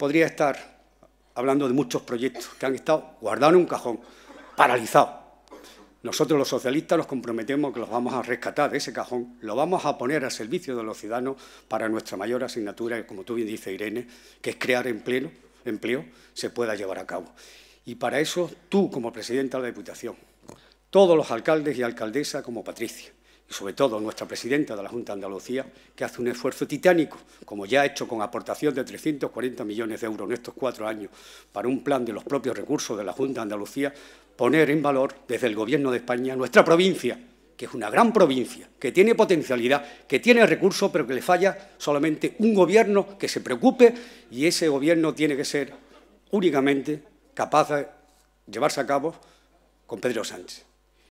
podría estar hablando de muchos proyectos que han estado guardados en un cajón, paralizados. Nosotros los socialistas nos comprometemos que los vamos a rescatar de ese cajón, lo vamos a poner al servicio de los ciudadanos para nuestra mayor asignatura, como tú bien dices, Irene, que es crear empleo, empleo, se pueda llevar a cabo. Y para eso tú, como presidenta de la Diputación, todos los alcaldes y alcaldesas como Patricia, y sobre todo nuestra presidenta de la Junta de Andalucía, que hace un esfuerzo titánico, como ya ha hecho con aportación de 340 millones de euros en estos cuatro años, para un plan de los propios recursos de la Junta de Andalucía, poner en valor desde el Gobierno de España nuestra provincia, que es una gran provincia, que tiene potencialidad, que tiene recursos, pero que le falla solamente un gobierno que se preocupe y ese gobierno tiene que ser únicamente capaz de llevarse a cabo con Pedro Sánchez.